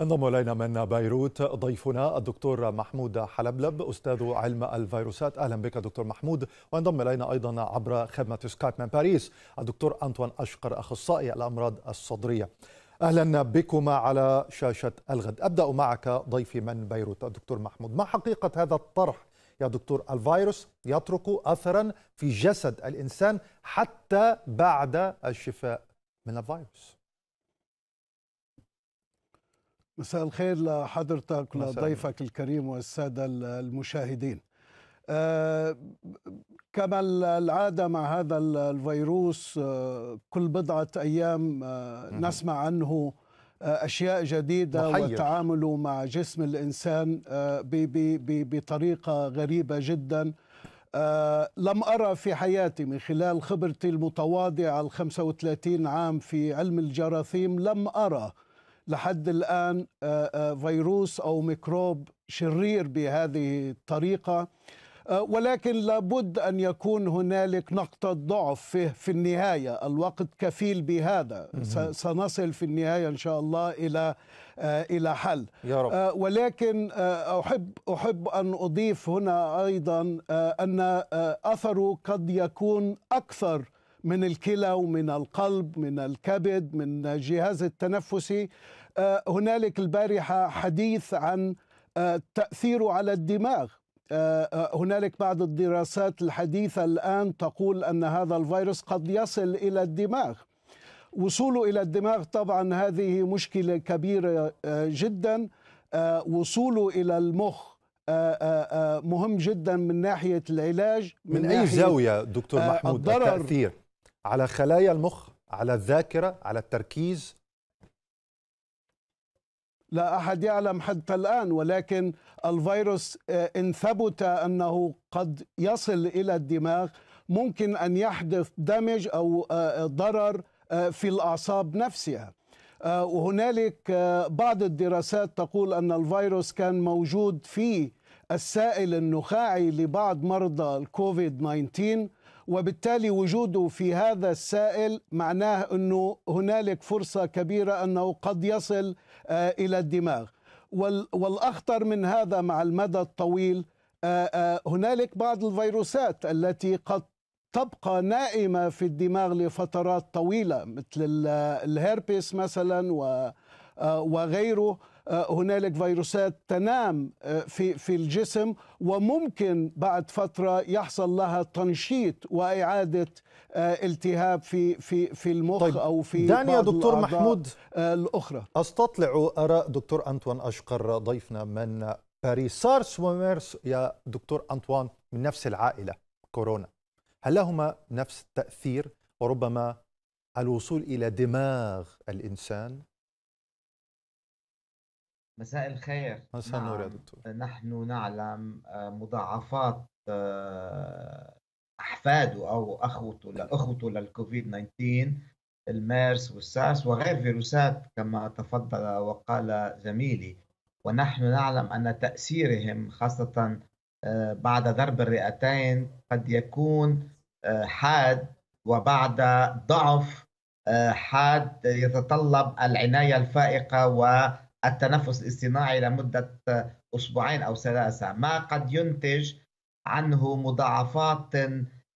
انضم الينا من بيروت ضيفنا الدكتور محمود حلبلب استاذ علم الفيروسات اهلا بك دكتور محمود وانضم الينا ايضا عبر خدمه سكايب من باريس الدكتور انطوان اشقر اخصائي الامراض الصدريه اهلا بكما على شاشه الغد ابدا معك ضيفي من بيروت الدكتور محمود ما حقيقه هذا الطرح يا دكتور الفيروس يترك اثرا في جسد الانسان حتى بعد الشفاء من الفيروس مساء الخير لحضرتك لضيفك الكريم والسادة المشاهدين آه، كما العادة مع هذا الفيروس آه، كل بضعة أيام آه، نسمع عنه أشياء جديدة وتعامله مع جسم الإنسان بطريقة غريبة جدا لم أرى في حياتي من خلال خبرتي المتواضعة ال 35 عام في علم الجراثيم لم أرى لحد الآن آه، آه، فيروس أو ميكروب شرير بهذه الطريقة آه، ولكن لابد أن يكون هنالك نقطة ضعف في, في النهاية الوقت كفيل بهذا سنصل في النهاية إن شاء الله إلى إلى حل يا رب. ولكن أحب, أحب أن أضيف هنا أيضا أن أثره قد يكون أكثر من الكلى ومن القلب من الكبد من الجهاز التنفسي آه، هنالك البارحه حديث عن آه، تاثيره على الدماغ آه، هنالك بعض الدراسات الحديثه الان تقول ان هذا الفيروس قد يصل الى الدماغ وصوله الى الدماغ طبعا هذه مشكله كبيره جدا وصوله الى المخ مهم جدا من ناحيه العلاج من, من اي زاويه دكتور محمود التاثير على خلايا المخ على الذاكره على التركيز لا احد يعلم حتى الان ولكن الفيروس آه، ان ثبت انه قد يصل الى الدماغ ممكن ان يحدث دمج او آه، آه، ضرر في الاعصاب نفسها وهنالك بعض الدراسات تقول ان الفيروس كان موجود في السائل النخاعي لبعض مرضى الكوفيد 19 وبالتالي وجوده في هذا السائل معناه انه هنالك فرصه كبيره انه قد يصل آه، الى الدماغ والاخطر من هذا مع المدى الطويل آه، آه، هنالك بعض الفيروسات التي قد تبقى نائمه في الدماغ لفترات طويله مثل الهربس مثلا وغيره آه، هنالك فيروسات تنام آه، في في الجسم وممكن بعد فتره يحصل لها تنشيط واعاده آه، التهاب في في في المخ طيب او في دانيا يا دكتور محمود الاخرى استطلع اراء دكتور انطوان اشقر ضيفنا من باريس سارس وميرس يا دكتور انطوان من نفس العائله كورونا هل لهما نفس التاثير وربما الوصول الى دماغ الانسان مساء الخير مساء النور يا نعم، دكتور نحن نعلم آه، مضاعفات آه، أحفاده أو أخوته لأخوته للكوفيد 19 الميرس والساس وغير فيروسات كما تفضل وقال زميلي ونحن نعلم أن تأثيرهم خاصة آه، بعد ضرب الرئتين قد يكون حاد وبعد ضعف حاد يتطلب العناية الفائقة و التنفس الاصطناعي لمدة أسبوعين أو ثلاثة ما قد ينتج عنه مضاعفات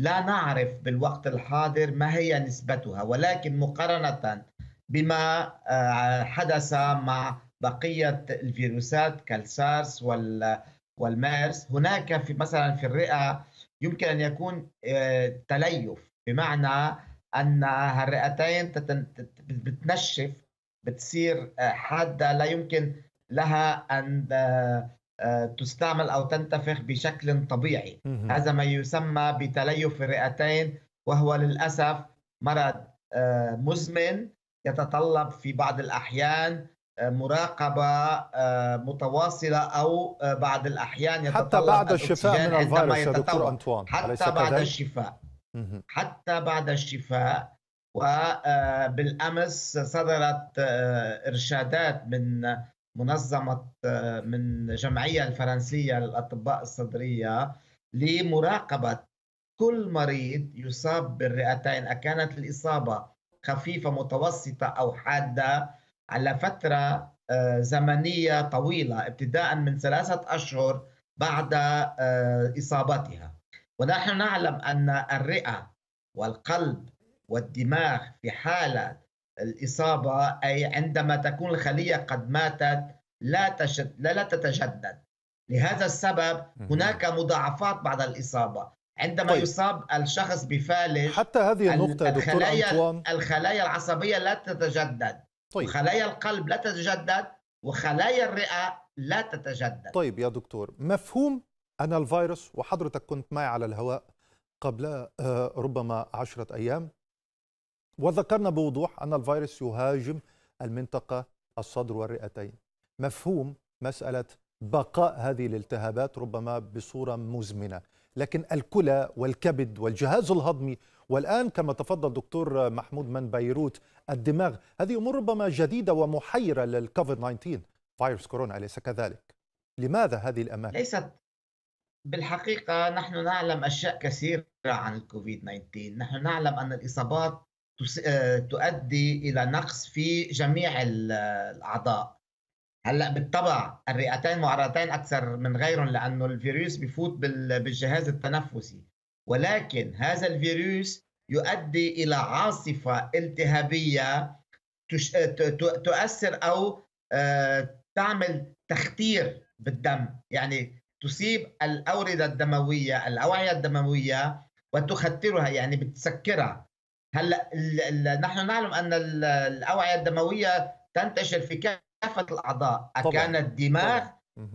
لا نعرف بالوقت الحاضر ما هي نسبتها ولكن مقارنة بما آه، حدث مع بقية الفيروسات كالسارس والمارس هناك في مثلا في الرئة يمكن أن يكون آه، تليف بمعنى أن الرئتين بتنشف بتصير آه، حاده لا يمكن لها ان آه، آه، تستعمل او تنتفخ بشكل طبيعي هذا ما يسمى بتليف الرئتين وهو للاسف مرض مزمن يتطلب في بعض الاحيان مراقبة متواصلة أو بعض الأحيان يتطلب حتى بعد الشفاء من الفيروس يا دكتور أنطوان حتى بعد الشفاء حتى بعد الشفاء وبالامس صدرت آه، ارشادات من منظمه آه، من الجمعيه الفرنسيه للاطباء الصدريه لمراقبه كل مريض يصاب بالرئتين اكانت الاصابه خفيفه متوسطه او حاده على فتره آه، زمنيه طويله ابتداء من ثلاثه اشهر بعد اصابتها ونحن نعلم ان الرئه والقلب والدماغ في حالة الإصابة أي عندما تكون الخلية قد ماتت لا, تشد لا, لا تتجدد لهذا السبب هناك مضاعفات بعد الإصابة عندما طيب. يصاب الشخص بفالج حتى هذه النقطة دكتور أنطوان الخلايا العصبية لا تتجدد طيب. وخلايا القلب لا تتجدد وخلايا الرئة لا تتجدد طيب يا دكتور مفهوم أن الفيروس وحضرتك كنت معي على الهواء قبل آه، ربما عشرة أيام وذكرنا بوضوح أن الفيروس يهاجم المنطقة الصدر والرئتين مفهوم مسألة بقاء هذه الالتهابات ربما بصورة مزمنة لكن الكلى والكبد والجهاز الهضمي والآن كما تفضل دكتور محمود من بيروت الدماغ هذه أمور ربما جديدة ومحيرة للكوفيد 19 فيروس كورونا أليس كذلك؟ لماذا هذه الأماكن؟ ليست بالحقيقة نحن نعلم أشياء كثيرة عن الكوفيد 19 نحن نعلم أن الإصابات آه، تؤدي الى نقص في جميع الاعضاء هلا بالطبع الرئتين معرضتين اكثر من غيرهم لانه الفيروس بفوت بالجهاز التنفسي ولكن هذا الفيروس يؤدي الى عاصفه التهابيه آه، تؤثر او آه، تعمل تختير بالدم يعني تصيب الاورده الدمويه الاوعيه الدمويه وتخترها يعني بتسكرها هلا ال... نحن نعلم ان الاوعيه الدمويه تنتشر في كافه الاعضاء اكان الدماغ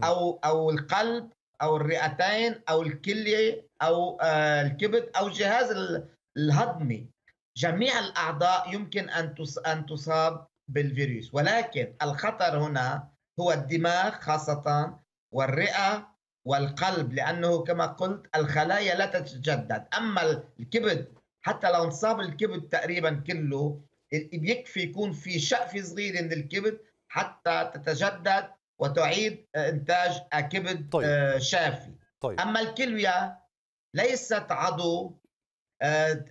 او او القلب او الرئتين او الكليه او آه، الكبد او الجهاز الهضمي جميع الاعضاء يمكن ان ان تصاب بالفيروس ولكن الخطر هنا هو الدماغ خاصه والرئه والقلب لانه كما قلت الخلايا لا تتجدد اما الكبد حتى لو انصاب الكبد تقريبا كله بيكفي يكون في شقفه صغيره من الكبد حتى تتجدد وتعيد انتاج كبد آه، طيب. شافي طيب. اما الكليه ليست عضو آه،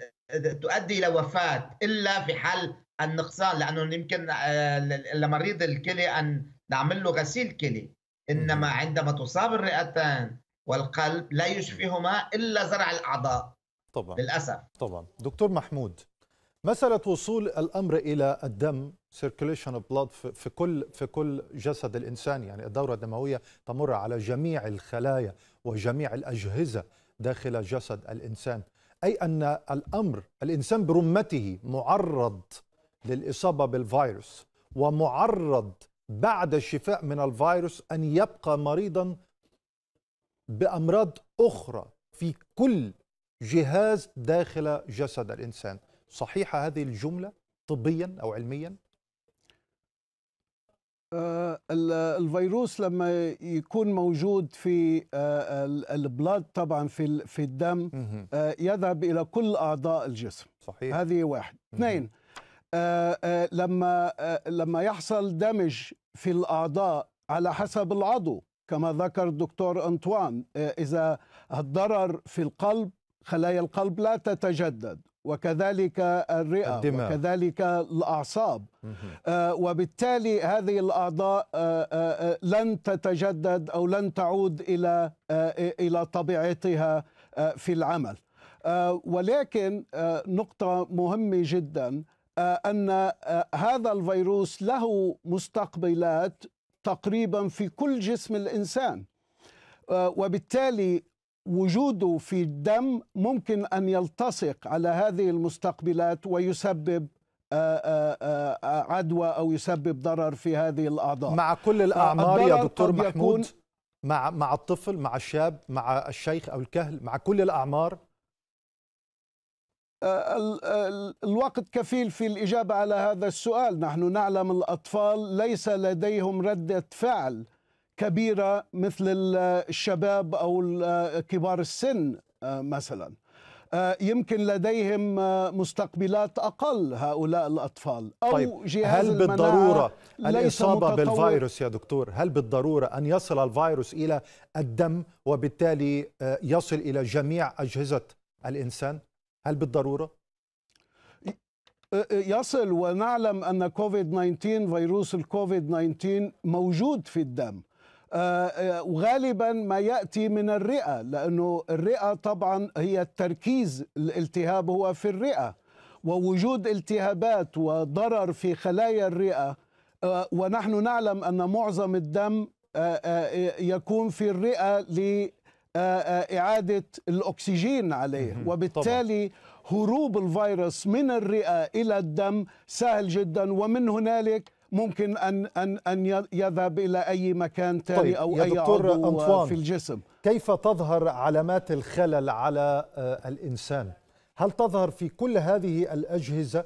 تؤدي الى وفاه الا في حال النقصان لانه يمكن آه، لمريض الكلى ان نعمل له غسيل كلى انما عندما تصاب الرئتان والقلب لا يشفيهما الا زرع الاعضاء طبعا للاسف طبعا دكتور محمود مساله وصول الامر الى الدم circulation of blood في كل في كل جسد الانسان يعني الدوره الدمويه تمر على جميع الخلايا وجميع الاجهزه داخل جسد الانسان اي ان الامر الانسان برمته معرض للاصابه بالفيروس ومعرض بعد الشفاء من الفيروس ان يبقى مريضا بامراض اخرى في كل جهاز داخل جسد الإنسان صحيحة هذه الجملة طبيا أو علميا؟ آه، الفيروس لما يكون موجود في آه، البلاد طبعا في في الدم آه، يذهب الى كل اعضاء الجسم صحيح هذه واحد اثنين لما لما يحصل دمج في الاعضاء على حسب العضو كما ذكر الدكتور انطوان اذا الضرر في القلب خلايا القلب لا تتجدد وكذلك الرئه الدماغ. وكذلك الاعصاب آه وبالتالي هذه الاعضاء آه،, آه آه لن تتجدد او لن تعود الى آه، الى طبيعتها آه، في العمل ولكن نقطه مهمه جدا ان هذا الفيروس له مستقبلات تقريبا في كل جسم الانسان وبالتالي وجوده في الدم ممكن ان يلتصق على هذه المستقبلات ويسبب آه، آه، آه، عدوى او يسبب ضرر في هذه الاعضاء مع كل الاعمار يا دكتور محمود مع مع الطفل مع الشاب مع الشيخ او الكهل مع كل الاعمار الوقت كفيل في الإجابة على هذا السؤال نحن نعلم الأطفال ليس لديهم ردة فعل كبيره مثل الشباب او كبار السن آه، مثلا آه، يمكن لديهم آه، مستقبلات اقل هؤلاء الاطفال او طيب جهاز هل بالضروره الاصابه بالفيروس يا دكتور هل بالضروره ان يصل الفيروس الى الدم وبالتالي يصل الى جميع اجهزه الانسان هل بالضروره يصل ونعلم ان كوفيد 19 فيروس الكوفيد 19 موجود في الدم آه، آه، وغالبا ما ياتي من الرئه لانه الرئه طبعا هي التركيز الالتهاب هو في الرئه ووجود التهابات وضرر في خلايا الرئه آه، ونحن نعلم ان معظم الدم يكون في الرئه لإعادة الأكسجين عليه وبالتالي هروب الفيروس من الرئة إلى الدم سهل جدا ومن هنالك ممكن ان ان ان يذهب الى اي مكان ثاني طيب او اي عضو أنطوان في الجسم كيف تظهر علامات الخلل على آه، الانسان هل تظهر في كل هذه الاجهزه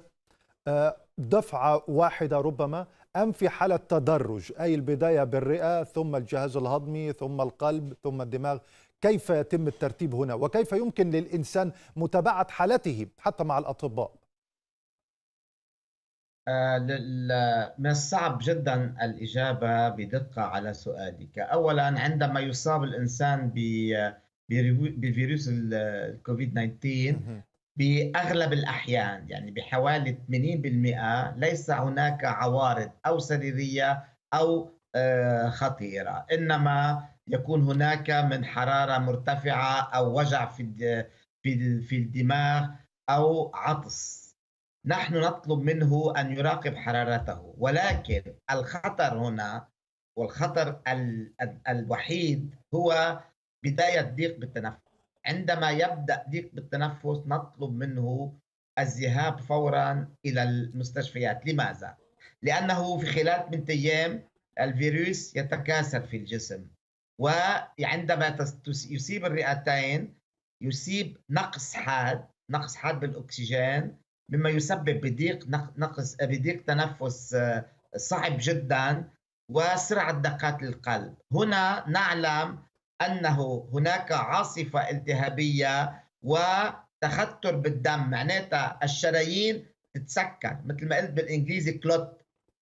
آه، دفعه واحده ربما ام في حاله تدرج اي البدايه بالرئه ثم الجهاز الهضمي ثم القلب ثم الدماغ كيف يتم الترتيب هنا وكيف يمكن للانسان متابعه حالته حتى مع الاطباء آه، من الصعب جدا الإجابة بدقة على سؤالك أولا عندما يصاب الإنسان بفيروس الكوفيد 19 بأغلب الأحيان يعني بحوالي 80% ليس هناك عوارض أو سريرية أو آه، خطيرة إنما يكون هناك من حرارة مرتفعة أو وجع في في الدماغ أو عطس نحن نطلب منه أن يراقب حرارته ولكن الخطر هنا والخطر الوحيد هو بداية ضيق بالتنفس عندما يبدأ ضيق بالتنفس نطلب منه الذهاب فورا إلى المستشفيات لماذا؟ لأنه في خلال من أيام الفيروس يتكاثر في الجسم وعندما يصيب الرئتين يصيب نقص حاد نقص حاد بالأكسجين مما يسبب بضيق نقص بضيق تنفس آه، صعب جدا وسرعه دقات القلب هنا نعلم انه هناك عاصفه التهابيه وتختر بالدم معناتها الشرايين تتسكر مثل ما قلت بالانجليزي كلوت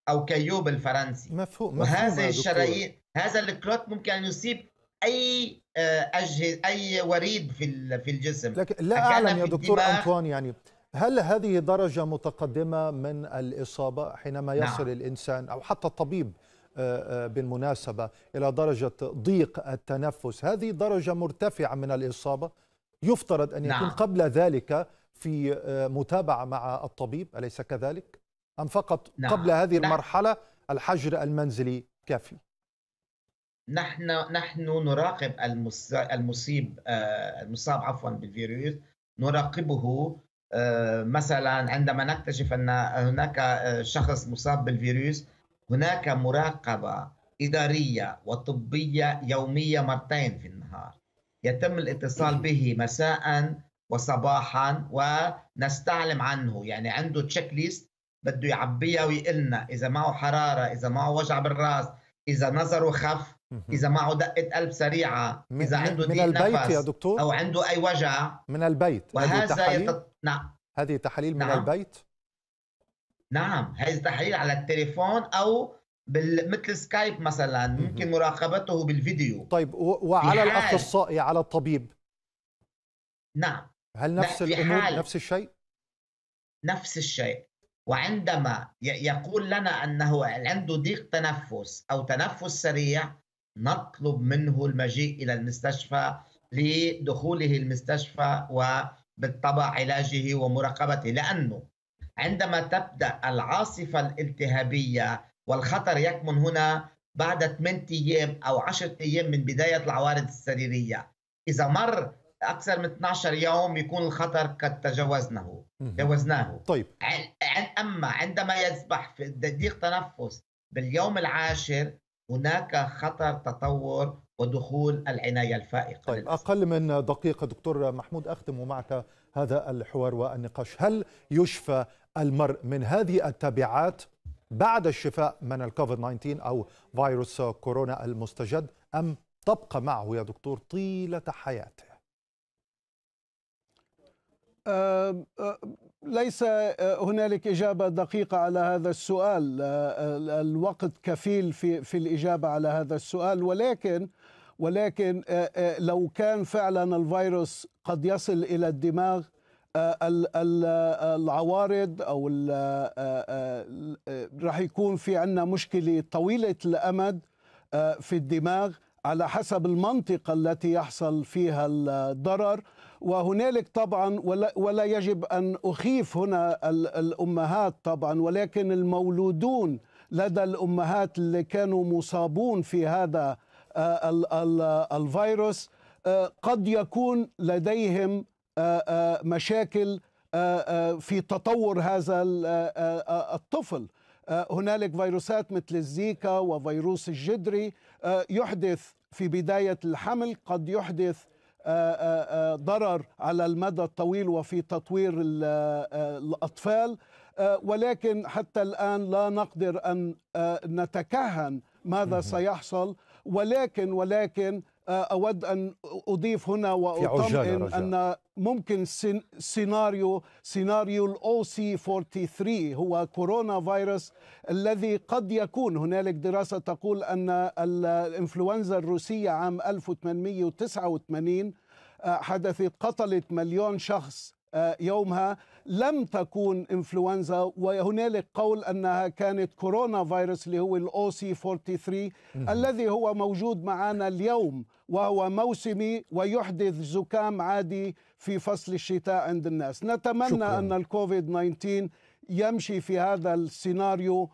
او كيو بالفرنسي مفهوم وهذه الشرايين هذا الكلوت ممكن ان يصيب اي آه، اجهزه اي وريد في في الجسم لكن لا اعلم يا دكتور انطوان يعني هل هذه درجة متقدمة من الإصابة حينما نعم. يصل نعم. الإنسان أو حتى الطبيب آه، آه، بالمناسبة إلى درجة ضيق التنفس هذه درجة مرتفعة من الإصابة يفترض أن يكون نعم. قبل ذلك في آه، متابعة مع الطبيب أليس كذلك؟ أم فقط نعم. قبل هذه المرحلة الحجر المنزلي كافي؟ نحن نحن نراقب المصاب المصاب عفوا بالفيروس نراقبه آه، مثلا عندما نكتشف ان هناك آه، شخص مصاب بالفيروس هناك مراقبه اداريه وطبيه يوميه مرتين في النهار يتم الاتصال به مساء وصباحا ونستعلم عنه يعني عنده تشيك ليست بده يعبيها ويقلنا اذا معه حراره اذا معه وجع بالراس اذا نظره خف اذا معه دقه قلب سريعه اذا عنده من البيت نفس يا دكتور او عنده اي وجع من البيت وهذا يتط... نعم هذه تحاليل نعم. من البيت نعم هذه تحاليل على التليفون او بال... مثل سكايب مثلا ممكن مراقبته بالفيديو طيب و... وعلى الاخصائي على الطبيب نعم هل نعم، نفس الامور نفس الشيء نفس الشيء وعندما يقول لنا انه عنده ضيق تنفس او تنفس سريع نطلب منه المجيء إلى المستشفى لدخوله المستشفى وبالطبع علاجه ومراقبته لأنه عندما تبدأ العاصفة الالتهابية والخطر يكمن هنا بعد 8 أيام أو 10 أيام من بداية العوارض السريرية إذا مر أكثر من 12 يوم يكون الخطر قد تجاوزناه تجاوزناه طيب أما عندما يسبح في ضيق تنفس باليوم العاشر هناك خطر تطور ودخول العناية الفائقة طيب أقل من دقيقة دكتور محمود أختم معك هذا الحوار والنقاش هل يشفى المرء من هذه التبعات بعد الشفاء من الكوفيد 19 أو فيروس كورونا المستجد أم تبقى معه يا دكتور طيلة حياته؟ ليس آه، هنالك إجابة دقيقة على هذا السؤال آه، آه، الوقت كفيل في, في الإجابة على هذا السؤال ولكن ولكن لو كان فعلا الفيروس قد يصل إلى الدماغ العوارض أو راح يكون في عندنا مشكلة طويلة الأمد في الدماغ على حسب المنطقة التي يحصل فيها الضرر وهنالك طبعا ولا, ولا يجب أن أخيف هنا الأمهات طبعا ولكن المولودون لدى الأمهات اللي كانوا مصابون في هذا آه، الفيروس آه، قد يكون لديهم آه، مشاكل في تطور هذا الطفل هنالك فيروسات مثل الزيكا وفيروس الجدري يحدث في بداية الحمل قد يحدث آه، آه، آه، ضرر على المدى الطويل وفي تطوير الأطفال ولكن حتى الآن لا نقدر أن نتكهن ماذا سيحصل ولكن ولكن آه، أود أن أضيف هنا وأطمئن أن ممكن سيناريو سيناريو الاو سي 43 هو كورونا فيروس الذي قد يكون هنالك دراسة تقول أن الإنفلونزا الروسية عام 1889 حدثت قتلت مليون شخص يومها لم تكون انفلونزا وهنالك قول انها كانت كورونا فيروس اللي هو الاو سي 43 الذي هو موجود معنا اليوم وهو موسمي ويحدث زكام عادي في فصل الشتاء عند الناس نتمنى شكرا. ان الكوفيد 19 يمشي في هذا السيناريو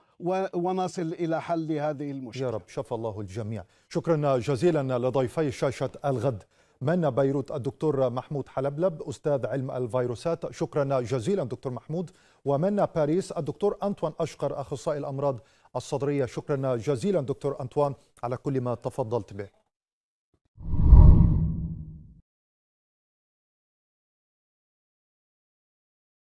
ونصل إلى حل هذه المشكلة يا رب شفى الله الجميع شكرا جزيلا لضيفي شاشة الغد من بيروت الدكتور محمود حلبلب أستاذ علم الفيروسات شكرا جزيلا دكتور محمود ومن باريس الدكتور أنطوان أشقر أخصائي الأمراض الصدرية شكرا جزيلا دكتور أنطوان على كل ما تفضلت به